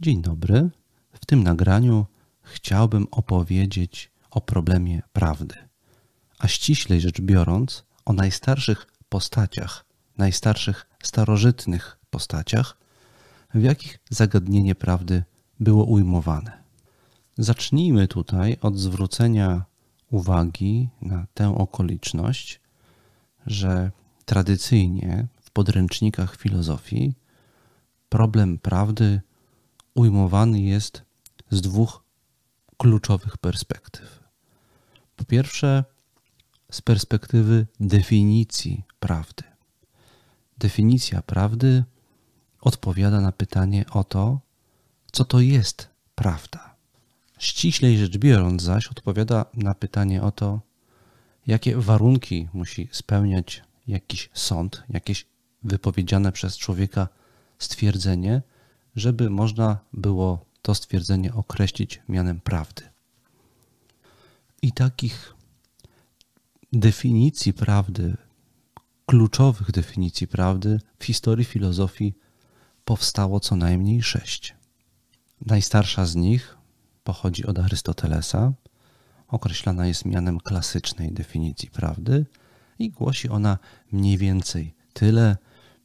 Dzień dobry. W tym nagraniu chciałbym opowiedzieć o problemie prawdy, a ściślej rzecz biorąc o najstarszych postaciach, najstarszych starożytnych postaciach, w jakich zagadnienie prawdy było ujmowane. Zacznijmy tutaj od zwrócenia uwagi na tę okoliczność, że tradycyjnie w podręcznikach filozofii problem prawdy ujmowany jest z dwóch kluczowych perspektyw. Po pierwsze, z perspektywy definicji prawdy. Definicja prawdy odpowiada na pytanie o to, co to jest prawda. Ściślej rzecz biorąc, zaś odpowiada na pytanie o to, jakie warunki musi spełniać jakiś sąd, jakieś wypowiedziane przez człowieka stwierdzenie, żeby można było to stwierdzenie określić mianem prawdy. I takich definicji prawdy, kluczowych definicji prawdy w historii filozofii powstało co najmniej sześć. Najstarsza z nich pochodzi od Arystotelesa, określana jest mianem klasycznej definicji prawdy i głosi ona mniej więcej tyle,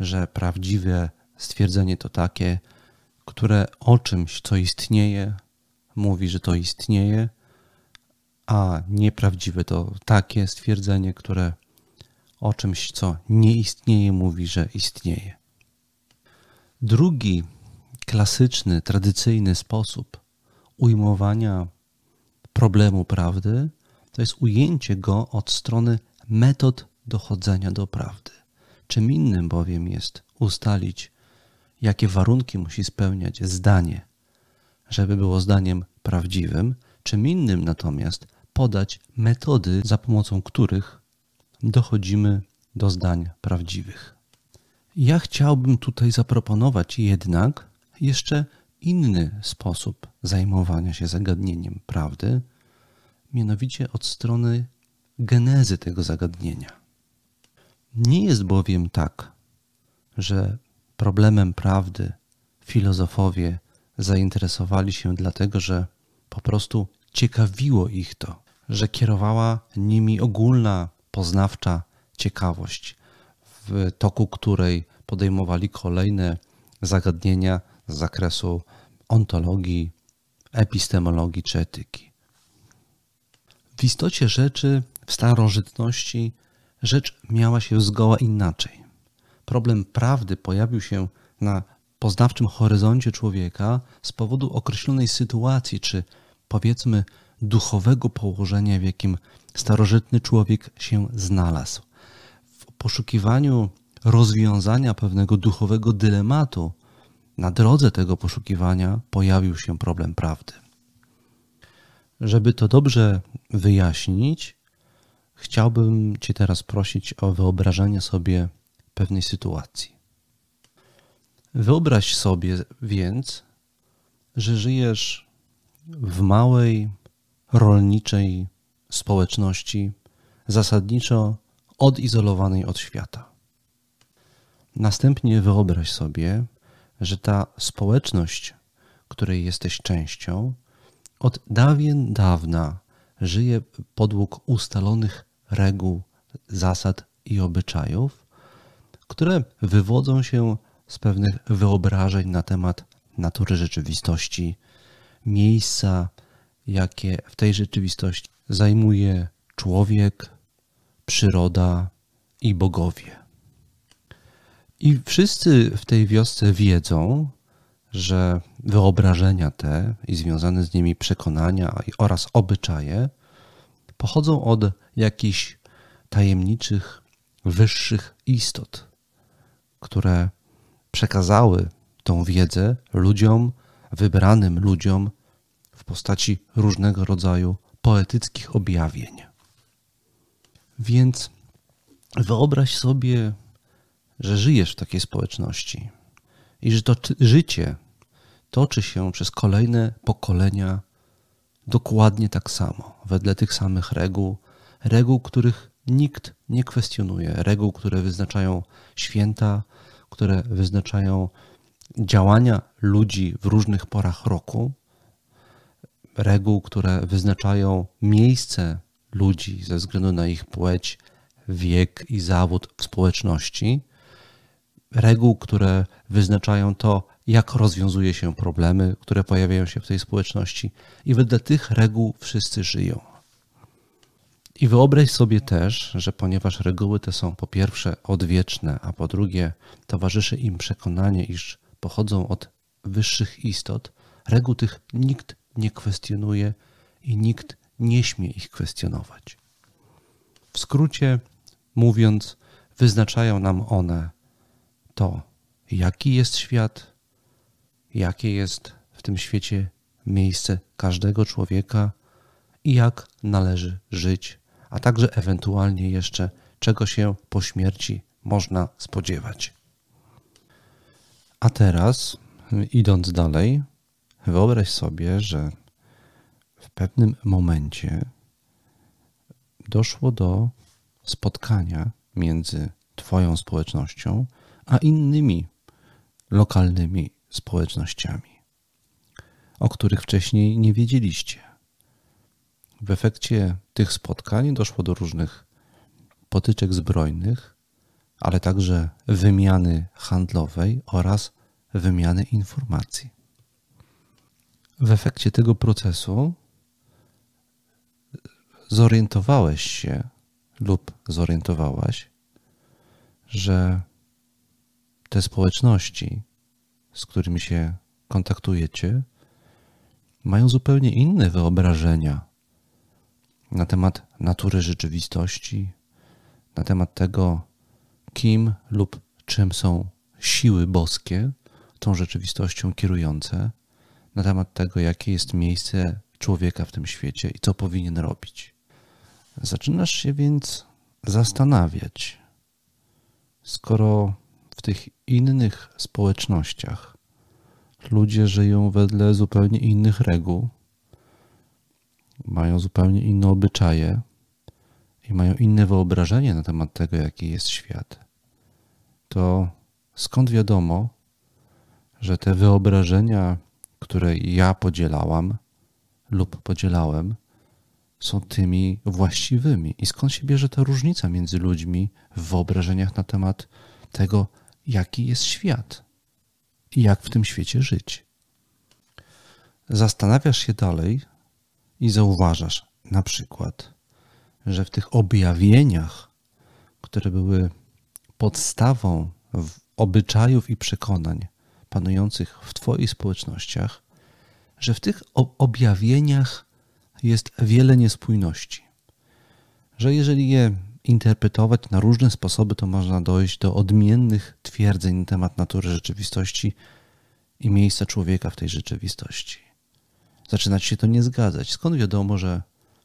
że prawdziwe stwierdzenie to takie, które o czymś, co istnieje, mówi, że to istnieje, a nieprawdziwe to takie stwierdzenie, które o czymś, co nie istnieje, mówi, że istnieje. Drugi klasyczny, tradycyjny sposób ujmowania problemu prawdy to jest ujęcie go od strony metod dochodzenia do prawdy. Czym innym bowiem jest ustalić jakie warunki musi spełniać zdanie, żeby było zdaniem prawdziwym, czym innym natomiast podać metody, za pomocą których dochodzimy do zdań prawdziwych. Ja chciałbym tutaj zaproponować jednak jeszcze inny sposób zajmowania się zagadnieniem prawdy, mianowicie od strony genezy tego zagadnienia. Nie jest bowiem tak, że problemem prawdy filozofowie zainteresowali się dlatego, że po prostu ciekawiło ich to, że kierowała nimi ogólna poznawcza ciekawość, w toku której podejmowali kolejne zagadnienia z zakresu ontologii, epistemologii czy etyki. W istocie rzeczy w starożytności rzecz miała się zgoła inaczej problem prawdy pojawił się na poznawczym horyzoncie człowieka z powodu określonej sytuacji, czy powiedzmy duchowego położenia, w jakim starożytny człowiek się znalazł. W poszukiwaniu rozwiązania pewnego duchowego dylematu, na drodze tego poszukiwania pojawił się problem prawdy. Żeby to dobrze wyjaśnić, chciałbym Cię teraz prosić o wyobrażenie sobie pewnej sytuacji. Wyobraź sobie więc, że żyjesz w małej, rolniczej społeczności, zasadniczo odizolowanej od świata. Następnie wyobraź sobie, że ta społeczność, której jesteś częścią, od dawien dawna żyje podług ustalonych reguł, zasad i obyczajów, które wywodzą się z pewnych wyobrażeń na temat natury rzeczywistości, miejsca, jakie w tej rzeczywistości zajmuje człowiek, przyroda i bogowie. I wszyscy w tej wiosce wiedzą, że wyobrażenia te i związane z nimi przekonania oraz obyczaje pochodzą od jakichś tajemniczych, wyższych istot, które przekazały tą wiedzę ludziom, wybranym ludziom w postaci różnego rodzaju poetyckich objawień. Więc wyobraź sobie, że żyjesz w takiej społeczności i że to życie toczy się przez kolejne pokolenia dokładnie tak samo, wedle tych samych reguł, reguł, których nikt nie kwestionuje reguł, które wyznaczają święta, które wyznaczają działania ludzi w różnych porach roku, reguł, które wyznaczają miejsce ludzi ze względu na ich płeć, wiek i zawód w społeczności, reguł, które wyznaczają to, jak rozwiązuje się problemy, które pojawiają się w tej społeczności, i wedle tych reguł wszyscy żyją. I wyobraź sobie też, że ponieważ reguły te są po pierwsze odwieczne, a po drugie towarzyszy im przekonanie, iż pochodzą od wyższych istot, reguł tych nikt nie kwestionuje i nikt nie śmie ich kwestionować. W skrócie mówiąc, wyznaczają nam one to, jaki jest świat, jakie jest w tym świecie miejsce każdego człowieka i jak należy żyć a także ewentualnie jeszcze czego się po śmierci można spodziewać. A teraz, idąc dalej, wyobraź sobie, że w pewnym momencie doszło do spotkania między Twoją społecznością a innymi lokalnymi społecznościami, o których wcześniej nie wiedzieliście. W efekcie tych spotkań doszło do różnych potyczek zbrojnych, ale także wymiany handlowej oraz wymiany informacji. W efekcie tego procesu zorientowałeś się lub zorientowałaś, że te społeczności, z którymi się kontaktujecie, mają zupełnie inne wyobrażenia na temat natury rzeczywistości, na temat tego, kim lub czym są siły boskie, tą rzeczywistością kierujące, na temat tego, jakie jest miejsce człowieka w tym świecie i co powinien robić. Zaczynasz się więc zastanawiać, skoro w tych innych społecznościach ludzie żyją wedle zupełnie innych reguł, mają zupełnie inne obyczaje i mają inne wyobrażenie na temat tego, jaki jest świat, to skąd wiadomo, że te wyobrażenia, które ja podzielałam lub podzielałem, są tymi właściwymi? I skąd się bierze ta różnica między ludźmi w wyobrażeniach na temat tego, jaki jest świat i jak w tym świecie żyć? Zastanawiasz się dalej, i zauważasz na przykład, że w tych objawieniach, które były podstawą obyczajów i przekonań panujących w Twoich społecznościach, że w tych objawieniach jest wiele niespójności. Że jeżeli je interpretować na różne sposoby, to można dojść do odmiennych twierdzeń na temat natury rzeczywistości i miejsca człowieka w tej rzeczywistości zaczynać się to nie zgadzać. Skąd wiadomo, że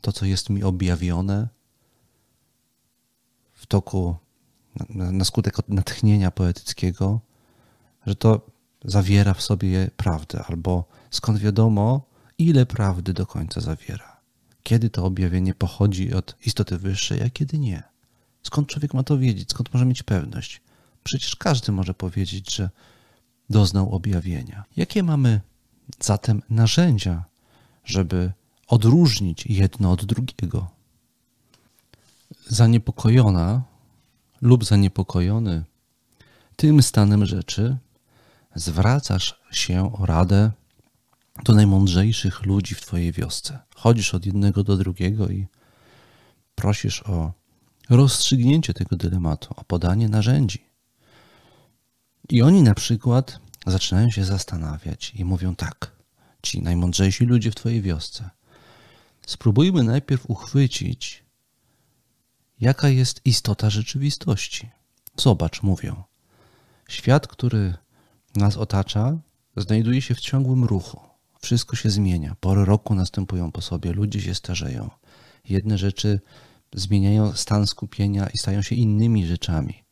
to, co jest mi objawione w toku, na, na skutek natchnienia poetyckiego, że to zawiera w sobie prawdę, albo skąd wiadomo, ile prawdy do końca zawiera. Kiedy to objawienie pochodzi od istoty wyższej, a kiedy nie. Skąd człowiek ma to wiedzieć? Skąd może mieć pewność? Przecież każdy może powiedzieć, że doznał objawienia. Jakie mamy zatem narzędzia żeby odróżnić jedno od drugiego. Zaniepokojona lub zaniepokojony tym stanem rzeczy, zwracasz się o radę do najmądrzejszych ludzi w Twojej wiosce. Chodzisz od jednego do drugiego i prosisz o rozstrzygnięcie tego dylematu, o podanie narzędzi. I oni na przykład zaczynają się zastanawiać i mówią tak ci najmądrzejsi ludzie w Twojej wiosce. Spróbujmy najpierw uchwycić, jaka jest istota rzeczywistości. Zobacz, mówią. Świat, który nas otacza, znajduje się w ciągłym ruchu. Wszystko się zmienia. Pory roku następują po sobie, ludzie się starzeją. Jedne rzeczy zmieniają stan skupienia i stają się innymi rzeczami.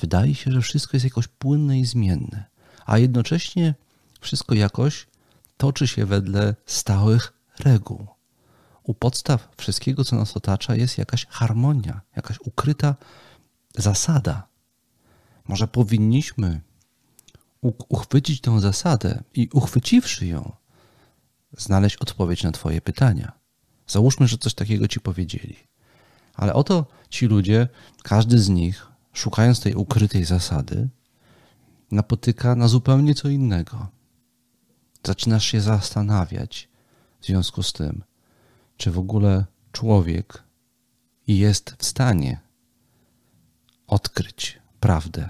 Wydaje się, że wszystko jest jakoś płynne i zmienne, a jednocześnie wszystko jakoś toczy się wedle stałych reguł. U podstaw wszystkiego, co nas otacza, jest jakaś harmonia, jakaś ukryta zasada. Może powinniśmy uchwycić tę zasadę i uchwyciwszy ją, znaleźć odpowiedź na Twoje pytania. Załóżmy, że coś takiego Ci powiedzieli. Ale oto ci ludzie, każdy z nich, szukając tej ukrytej zasady, napotyka na zupełnie co innego zaczynasz się zastanawiać w związku z tym, czy w ogóle człowiek jest w stanie odkryć prawdę,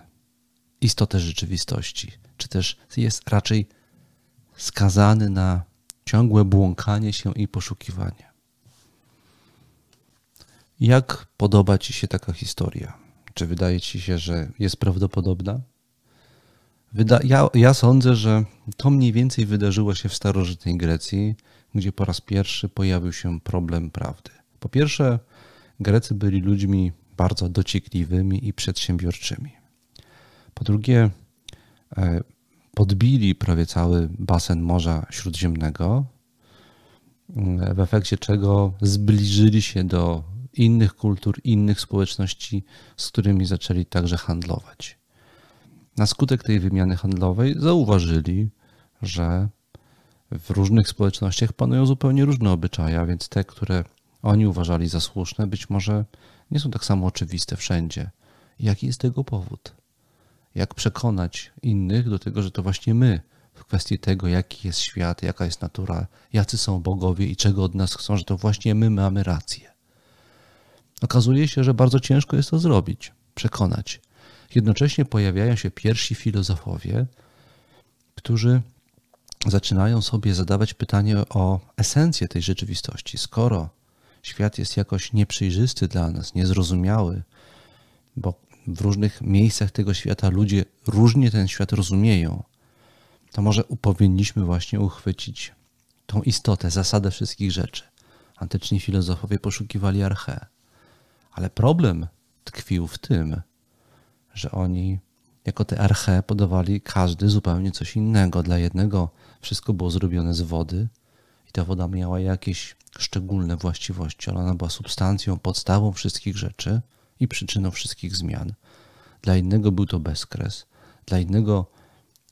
istotę rzeczywistości, czy też jest raczej skazany na ciągłe błąkanie się i poszukiwanie. Jak podoba Ci się taka historia? Czy wydaje Ci się, że jest prawdopodobna? Wyda ja, ja sądzę, że to mniej więcej wydarzyło się w starożytnej Grecji, gdzie po raz pierwszy pojawił się problem prawdy. Po pierwsze, Grecy byli ludźmi bardzo dociekliwymi i przedsiębiorczymi. Po drugie, e, podbili prawie cały basen Morza Śródziemnego, e, w efekcie czego zbliżyli się do innych kultur, innych społeczności, z którymi zaczęli także handlować. Na skutek tej wymiany handlowej zauważyli, że w różnych społecznościach panują zupełnie różne obyczaje, więc te, które oni uważali za słuszne, być może nie są tak samo oczywiste wszędzie. Jaki jest tego powód? Jak przekonać innych do tego, że to właśnie my w kwestii tego, jaki jest świat, jaka jest natura, jacy są bogowie i czego od nas chcą, że to właśnie my mamy rację? Okazuje się, że bardzo ciężko jest to zrobić, przekonać. Jednocześnie pojawiają się pierwsi filozofowie, którzy zaczynają sobie zadawać pytanie o esencję tej rzeczywistości. Skoro świat jest jakoś nieprzejrzysty dla nas, niezrozumiały, bo w różnych miejscach tego świata ludzie różnie ten świat rozumieją, to może powinniśmy właśnie uchwycić tą istotę, zasadę wszystkich rzeczy. Antyczni filozofowie poszukiwali arche. Ale problem tkwił w tym, że oni jako te arche podawali każdy zupełnie coś innego. Dla jednego wszystko było zrobione z wody i ta woda miała jakieś szczególne właściwości, ale ona była substancją, podstawą wszystkich rzeczy i przyczyną wszystkich zmian. Dla innego był to bezkres, dla innego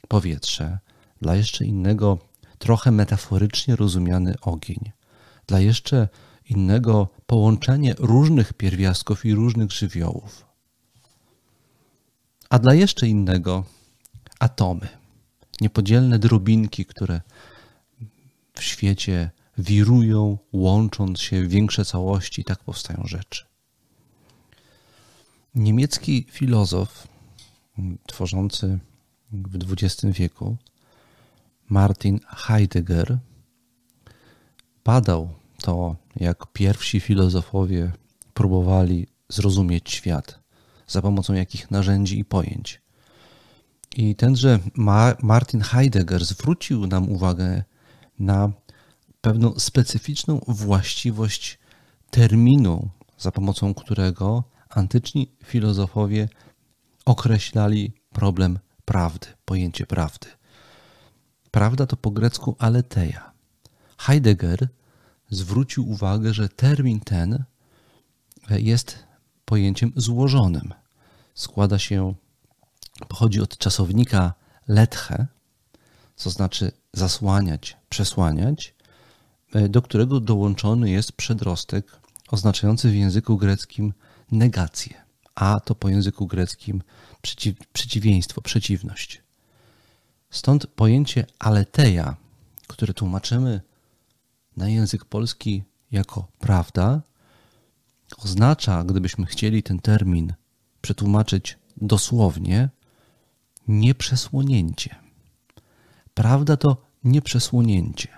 powietrze, dla jeszcze innego trochę metaforycznie rozumiany ogień, dla jeszcze innego połączenie różnych pierwiastków i różnych żywiołów a dla jeszcze innego atomy, niepodzielne drobinki, które w świecie wirują, łącząc się w większe całości, i tak powstają rzeczy. Niemiecki filozof tworzący w XX wieku, Martin Heidegger, badał to, jak pierwsi filozofowie próbowali zrozumieć świat za pomocą jakich narzędzi i pojęć. I tenże Martin Heidegger zwrócił nam uwagę na pewną specyficzną właściwość terminu, za pomocą którego antyczni filozofowie określali problem prawdy, pojęcie prawdy. Prawda to po grecku aletheia. Heidegger zwrócił uwagę, że termin ten jest pojęciem złożonym. Składa się, pochodzi od czasownika lethe, co znaczy zasłaniać, przesłaniać, e, do którego dołączony jest przedrostek oznaczający w języku greckim negację, a to po języku greckim przeciw, przeciwieństwo, przeciwność. Stąd pojęcie aleteja, które tłumaczymy na język polski jako prawda, oznacza, gdybyśmy chcieli ten termin przetłumaczyć dosłownie, nieprzesłonięcie. Prawda to nieprzesłonięcie.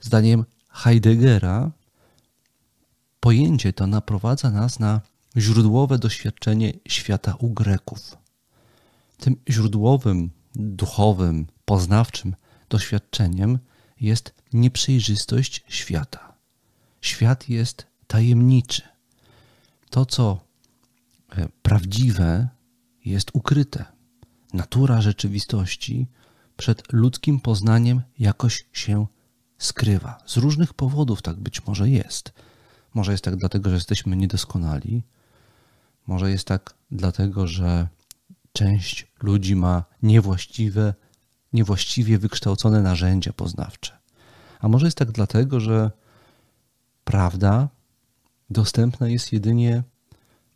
Zdaniem Heideggera pojęcie to naprowadza nas na źródłowe doświadczenie świata u Greków. Tym źródłowym, duchowym, poznawczym doświadczeniem jest nieprzejrzystość świata. Świat jest tajemniczy to, co e, prawdziwe, jest ukryte. Natura rzeczywistości przed ludzkim poznaniem jakoś się skrywa. Z różnych powodów tak być może jest. Może jest tak dlatego, że jesteśmy niedoskonali, może jest tak dlatego, że część ludzi ma niewłaściwe, niewłaściwie wykształcone narzędzia poznawcze. A może jest tak dlatego, że prawda dostępna jest jedynie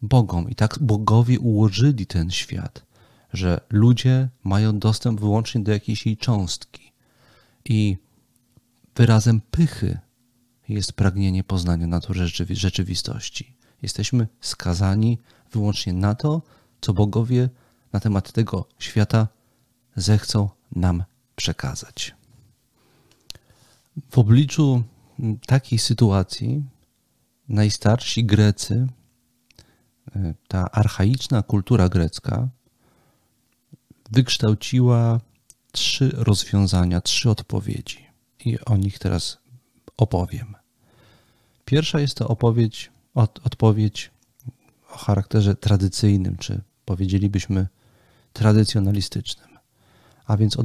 Bogom. I tak Bogowie ułożyli ten świat, że ludzie mają dostęp wyłącznie do jakiejś jej cząstki. I wyrazem pychy jest pragnienie poznania natury rzeczywistości. Jesteśmy skazani wyłącznie na to, co bogowie na temat tego świata zechcą nam przekazać. W obliczu takiej sytuacji najstarsi Grecy, e, ta archaiczna kultura grecka wykształciła trzy rozwiązania, trzy odpowiedzi. I o nich teraz opowiem. Pierwsza jest to opowiedź, od, odpowiedź o charakterze tradycyjnym, czy powiedzielibyśmy tradycjonalistycznym, a więc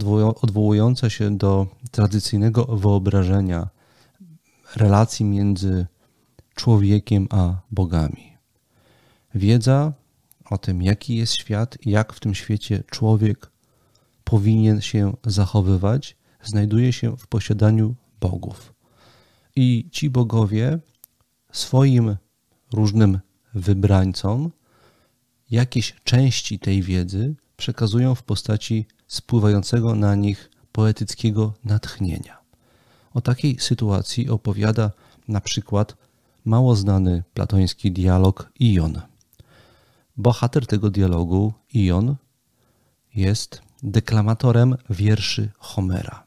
odwołująca się do tradycyjnego wyobrażenia relacji między człowiekiem a bogami. Wiedza o tym, jaki jest świat, jak w tym świecie człowiek powinien się zachowywać, znajduje się w posiadaniu bogów. I ci bogowie swoim różnym wybrańcom jakieś części tej wiedzy przekazują w postaci spływającego na nich poetyckiego natchnienia. O takiej sytuacji opowiada na przykład mało znany platoński dialog Ion. Bohater tego dialogu, Ion, jest deklamatorem wierszy Homera.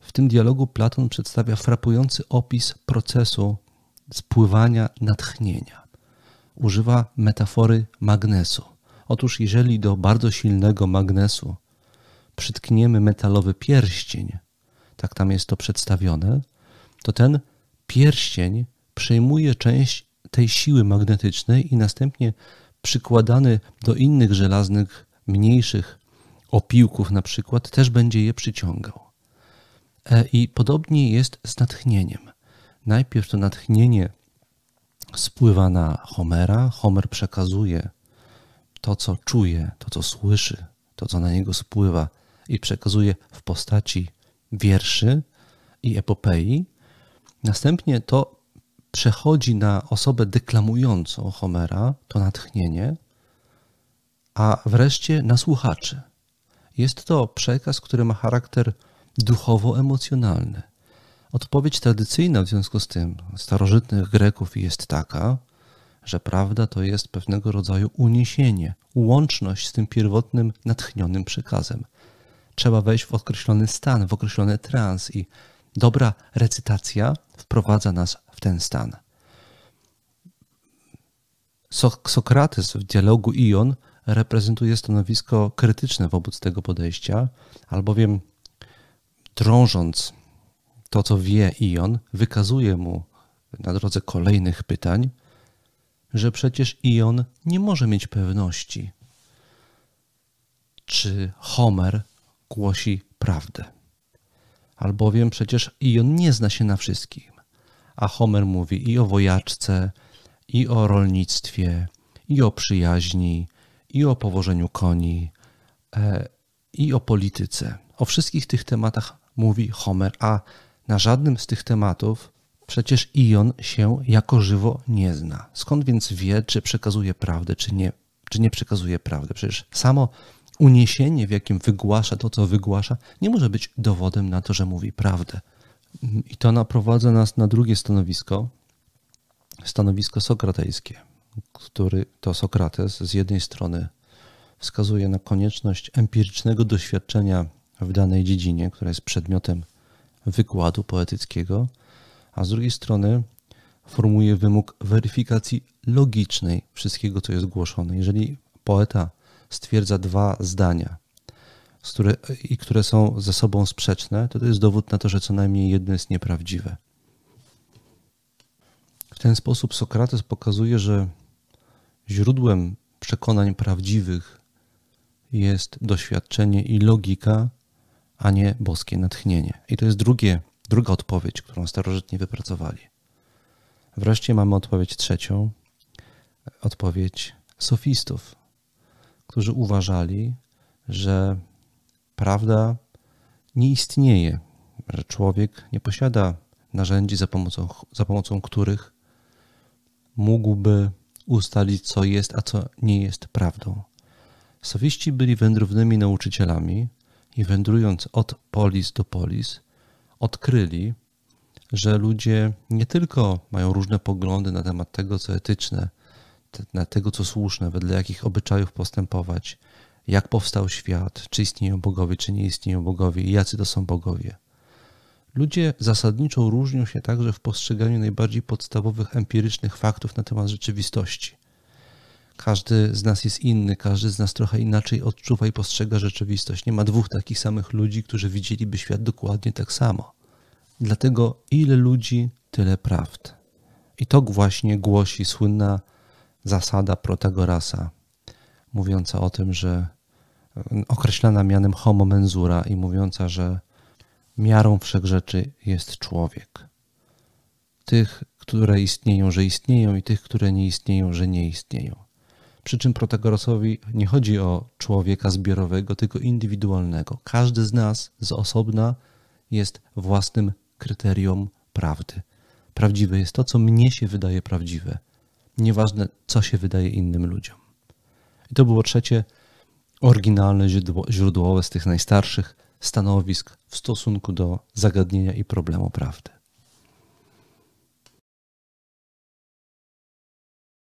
W tym dialogu Platon przedstawia frapujący opis procesu spływania natchnienia. Używa metafory magnesu. Otóż, jeżeli do bardzo silnego magnesu przytkniemy metalowy pierścień, tak tam jest to przedstawione, to ten pierścień przejmuje część tej siły magnetycznej i następnie przykładany do innych żelaznych, mniejszych opiłków na przykład, też będzie je przyciągał. E, I podobnie jest z natchnieniem. Najpierw to natchnienie spływa na Homera, Homer przekazuje to, co czuje, to, co słyszy, to, co na niego spływa i przekazuje w postaci wierszy i epopei. Następnie to przechodzi na osobę deklamującą Homera, to natchnienie, a wreszcie na słuchaczy. Jest to przekaz, który ma charakter duchowo-emocjonalny. Odpowiedź tradycyjna w związku z tym starożytnych Greków jest taka, że prawda to jest pewnego rodzaju uniesienie, łączność z tym pierwotnym natchnionym przekazem. Trzeba wejść w określony stan, w określony trans i Dobra recytacja wprowadza nas w ten stan. Sokrates w dialogu Ion reprezentuje stanowisko krytyczne wobec tego podejścia, albowiem drążąc to, co wie Ion, wykazuje mu na drodze kolejnych pytań, że przecież Ion nie może mieć pewności, czy Homer głosi prawdę albowiem przecież i on nie zna się na wszystkim. A Homer mówi i o wojaczce, i o rolnictwie, i o przyjaźni, i o powożeniu koni, e, i o polityce. O wszystkich tych tematach mówi Homer, a na żadnym z tych tematów przecież Ion się jako żywo nie zna. Skąd więc wie, czy przekazuje prawdę, czy nie, czy nie przekazuje prawdę? Przecież samo uniesienie, w jakim wygłasza to, co wygłasza, nie może być dowodem na to, że mówi prawdę. I to naprowadza nas na drugie stanowisko, stanowisko sokratejskie, który to Sokrates z jednej strony wskazuje na konieczność empirycznego doświadczenia w danej dziedzinie, która jest przedmiotem wykładu poetyckiego, a z drugiej strony formułuje wymóg weryfikacji logicznej wszystkiego, co jest głoszone. Jeżeli poeta stwierdza dwa zdania, które, i które są ze sobą sprzeczne, to, to jest dowód na to, że co najmniej jedno jest nieprawdziwe. W ten sposób Sokrates pokazuje, że źródłem przekonań prawdziwych jest doświadczenie i logika, a nie boskie natchnienie. I to jest drugie, druga odpowiedź, którą starożytni wypracowali. Wreszcie mamy odpowiedź trzecią, odpowiedź sofistów którzy uważali, że prawda nie istnieje, że człowiek nie posiada narzędzi, za pomocą, za pomocą których mógłby ustalić, co jest, a co nie jest prawdą. Sowiści byli wędrownymi nauczycielami i wędrując od polis do polis, odkryli, że ludzie nie tylko mają różne poglądy na temat tego, co etyczne na tego, co słuszne, wedle jakich obyczajów postępować, jak powstał świat, czy istnieją bogowie, czy nie istnieją bogowie i jacy to są bogowie. Ludzie zasadniczo różnią się także w postrzeganiu najbardziej podstawowych empirycznych faktów na temat rzeczywistości. Każdy z nas jest inny, każdy z nas trochę inaczej odczuwa i postrzega rzeczywistość. Nie ma dwóch takich samych ludzi, którzy widzieliby świat dokładnie tak samo. Dlatego ile ludzi, tyle prawd. I to właśnie głosi słynna zasada Protagorasa, mówiąca o tym, że mm, określana mianem homo mensura i mówiąca, że miarą wszechrzeczy jest człowiek. Tych, które istnieją, że istnieją i tych, które nie istnieją, że nie istnieją. Przy czym Protagorasowi nie chodzi o człowieka zbiorowego, tylko indywidualnego. Każdy z nas z osobna jest własnym kryterium prawdy. Prawdziwe jest to, co mnie się wydaje prawdziwe nieważne co się wydaje innym ludziom. I to było trzecie, oryginalne źródło, źródłowe z tych najstarszych stanowisk w stosunku do zagadnienia i problemu prawdy.